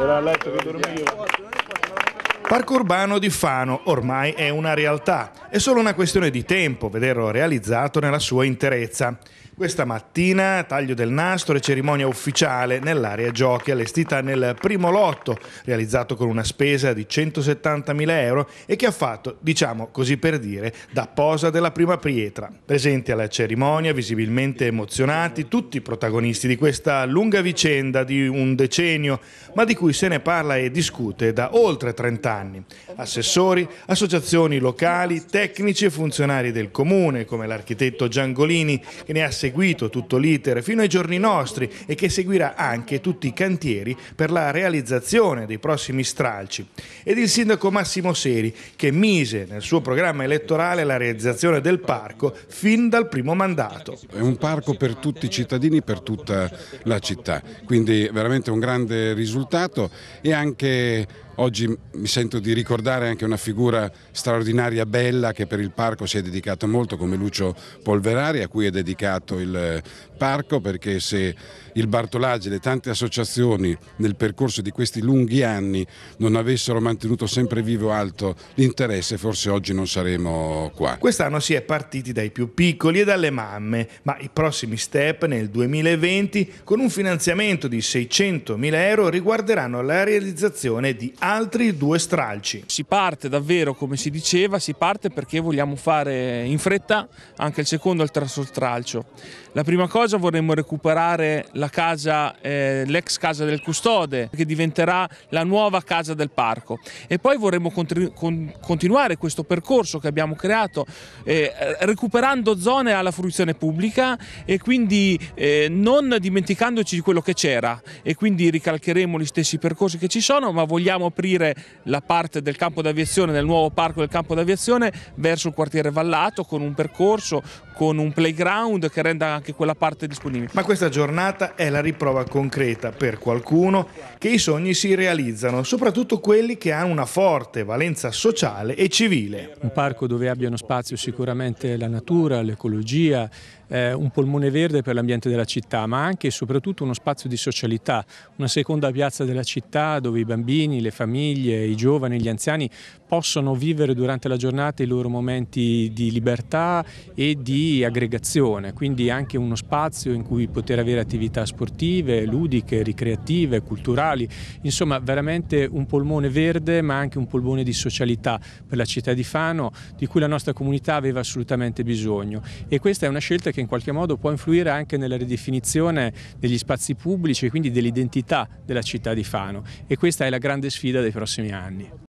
Era a letto che dormivo. Parco urbano di Fano ormai è una realtà, è solo una questione di tempo vederlo realizzato nella sua interezza. Questa mattina taglio del nastro e cerimonia ufficiale nell'area giochi allestita nel primo lotto, realizzato con una spesa di 170.000 euro e che ha fatto, diciamo così per dire, da posa della prima pietra. Presenti alla cerimonia, visibilmente emozionati, tutti i protagonisti di questa lunga vicenda di un decennio, ma di cui se ne parla e discute da oltre 30 anni. Assessori, associazioni locali, tecnici e funzionari del comune, come l'architetto Giangolini, che ne ha seguito seguito tutto l'iter fino ai giorni nostri e che seguirà anche tutti i cantieri per la realizzazione dei prossimi stralci. Ed il sindaco Massimo Seri che mise nel suo programma elettorale la realizzazione del parco fin dal primo mandato. È un parco per tutti i cittadini, per tutta la città, quindi veramente un grande risultato e anche Oggi mi sento di ricordare anche una figura straordinaria, bella, che per il parco si è dedicato molto, come Lucio Polverari, a cui è dedicato il eh, parco, perché se il Bartolaggi e le tante associazioni nel percorso di questi lunghi anni non avessero mantenuto sempre vivo alto l'interesse, forse oggi non saremmo qua. Quest'anno si è partiti dai più piccoli e dalle mamme, ma i prossimi step nel 2020, con un finanziamento di 600.000 euro, riguarderanno la realizzazione di altri altri due stralci. Si parte davvero, come si diceva, si parte perché vogliamo fare in fretta anche il secondo e il terzo stralcio. La prima cosa vorremmo recuperare la casa, eh, l'ex casa del custode, che diventerà la nuova casa del parco. E poi vorremmo continu- con- continuare questo percorso che abbiamo creato, eh, recuperando zone alla fruizione pubblica e quindi eh, non dimenticandoci di quello che c'era. E quindi ricalcheremo gli stessi percorsi che ci sono, ma vogliamo aprire la parte del campo d'aviazione, del nuovo parco del campo d'aviazione verso il quartiere Vallato con un percorso, con un playground che renda anche quella parte disponibile. Ma questa giornata è la riprova concreta per qualcuno che i sogni si realizzano, soprattutto quelli che hanno una forte valenza sociale e civile. Un parco dove abbiano spazio sicuramente la natura, l'ecologia, eh, un polmone verde per l'ambiente della città, ma anche e soprattutto uno spazio di socialità, una seconda piazza della città dove i bambini, le famiglie, i giovani, gli anziani possono vivere durante la giornata i loro momenti di libertà e di aggregazione, quindi anche uno spazio in cui poter avere attività sportive, ludiche, ricreative, culturali, insomma veramente un polmone verde ma anche un polmone di socialità per la città di Fano di cui la nostra comunità aveva assolutamente bisogno e questa è una scelta che in qualche modo può influire anche nella ridefinizione degli spazi pubblici e quindi dell'identità della città di Fano e questa è la grande sfida dei prossimi anni.